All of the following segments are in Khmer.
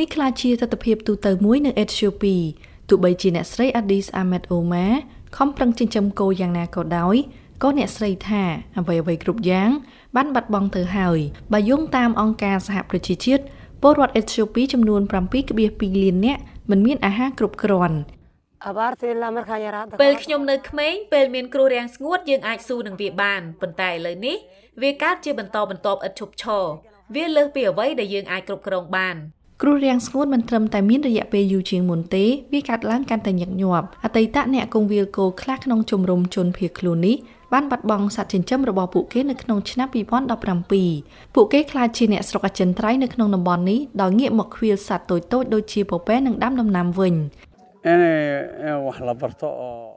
នេះក្លាយជាទស្សនវិជ្ជាទូទៅមួយនៅអេត្យូពីទោះបីជាអ្នកស្រី Addis Ahmed Omar ខំប្រឹងចិញ្ចឹមគោយ៉ាងណាក៏ដោយក៏អ្នកស្រីថាអ្វីអ្វីគ្រប់យ៉ាង បានបាត់បង់ទៅហើយបើយោងតាមអង្គការសហប្រជាជាតិពលរដ្ឋអេត្យូពីចំនួន7.2លាននាក់មិនមានអាហារគ្រប់គ្រាន់ពេលខ្ញុំនៅក្មេងពេលមានគ្រោះរាំងស្ងួតយើងអាចស៊ូនឹងវាបានប៉ុន្តែឥឡូវនេះវាកើតជាបន្តបន្ទាប់ឥតឈប់ឈរវាលើសពីអ្វីដែលយើងអាចគ្រប់គ្រងបានគ្រោះរាំងស្ងួតមិនត្រឹមតែមានរយៈពេលយូរជាងមុនទេវាកាត់ឡើងកាន់តែញឹកញាប់អតីតអ្នកគង្វាលគោខ្លះក្នុងជំរំជនភៀសខ្លួននេះបានបាត់បង់សត្វចិញ្ចឹមរបស់ពួកគេនៅក្នុងឆ្នាំ2017ពួកគេខ្លាចជាអ្នកស្រុកអចិន្ត្រៃយ៍នៅក្នុងតំបន់នេះដោយងាកមកខ្វៀលសត្វតូចៗដូចជាពពែនិងដាំដំណាំវិញ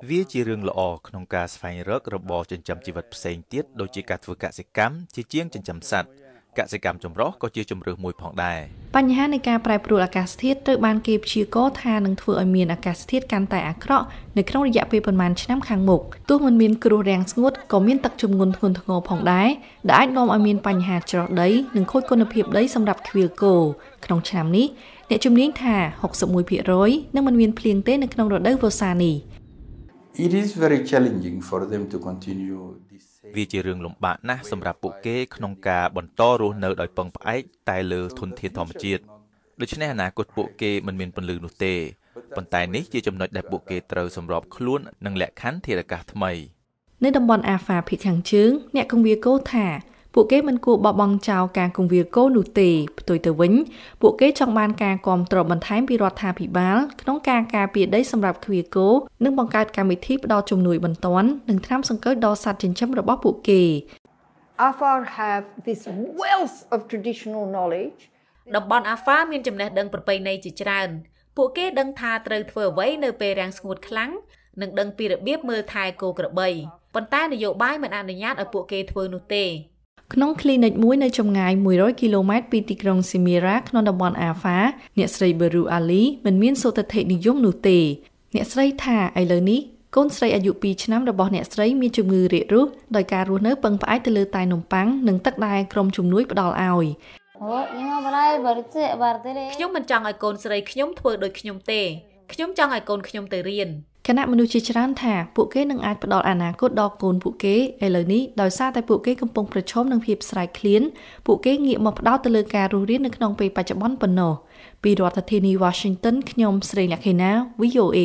វាជារឿងល្អក្នុងការស្វែងរករបរចិញ្ចឹមជីវិតផ្សេងទៀតដូចជាការធ្វើកសិកម្មជាជាងចិញ្ចឹមសត្វកសិកម្មចម្រុះក៏ជាជំរើសមួយផងដែរបញ្ហានៃការប្រែប្រួលអាកាសធាតុត្រូវបានគេព្យាករណ៍ថានឹងធ្វើឲ្យមានអាកាសធាតុកាន់តែអាក្រក់នៅក្នុងរយៈពេលប្រមាណឆ្នាំខាងមុខទោះមិនមានគ្រោះរាំងស្ងួតក៏មានទឹកជំនន់ធ្ងន់ធ្ងរផងដែរដែលអាចនាំឲ្យមានបញ្ហាច្រោះដីនិងខូចគុណភាពដីសម្រាប់ខ្វៀលគោក្នុងឆ្នាំនេះអ្នកជំនាញថា61%នឹងមិនមានភ្លៀងទេនៅក្នុងរដូវវស្សានេះ It is very challenging for them to continue this វាជារឿងលំបាកណាស់សម្រាប់ពួកគេក្នុងការបន្តរស់នៅដោយពឹងផ្អែកតែលើធនធានធម្មជាតិដូច្នេះអនាគតពួកគេមិនមានពន្លឺនោះទេប៉ុន្តែនេះជាចំណុចដែលពួកគេត្រូវសម្របខ្លួននឹងលក្ខខណ្ឌធារកាសថ្មីនៅតំបន់អាហ្វាភាគខាងជើង អ្នកគង្វាលគោថាពួកគេមិនគួរបបង់ចោលការ គង្វាលគោនោះទេផ្ទុយទៅវិញពួកគេចង់បានការគ្រប់គ្រងបន្ថែមពីរដ្ឋាភិបាលក្នុងការការពារដី សម្រាប់គ្វាគោនិងបង្កើតកម្មវិធីផ្តល់ជំនួយបន្ទាន់និងថ្នាំសង្កូចដល់សត្វចិញ្ចឹមរបស់ពួកគេ Afar have this wealth of traditional knowledge តំបន់ Afar មានចំណេះដឹងប្រពៃណីជាច្រើន ពួកគេដឹងថាត្រូវធ្វើអ្វីនៅពេលរាំងស្ងួតខ្លាំងនិងដឹងពីរបៀបមើលថែគោក្របីប៉ុន្តែនយោបាយមិនអនុញ្ញាតឲ្យពួកគេធ្វើនោះទេក្នុងគ្លីនិកមួយនៅចម្ងាយ100គីឡូម៉ែត្រពីទីក្រុងស៊ីមីរ៉ាក្នុងតំបន់អាហ្វាអ្នកស្រីបេរូអាលីមិនមានសុខភាពនិយមនោះទេ អ្នកស្រីថាឥឡូវនេះកូនស្រីអាយុ2ឆ្នាំរបស់អ្នកស្រីមានជំងឺរាគរូសដោយការរស់នៅពឹងផ្អែកទៅលើតែនំប៉័ងនិងទឹកដែលក្រុមជំនួយផ្ដល់ឲ្យខ្ញុំមិនចង់ឲ្យកូនស្រីខ្ញុំធ្វើដូចខ្ញុំទេខ្ញុំចង់ឲ្យកូនខ្ញុំទៅរៀនខណៈមនុស្សជាច្រើនថាពួកគេនឹងអាចផ្ដល់អនាគតដល់កូនពួកគេឥឡូវនេះដោយសារតែពួកគេកំពុងប្រឈមនឹងភាពស្រេកឃ្លានពួកគេងាកមកផ្ដោតទៅលើការរស់រាននៅក្នុងពេលបច្ចុប្បន្នប៉ុណ្ណោះពីរដ្ឋធានី Washington ខ្ញុំស្រីលក្ខិណា VOA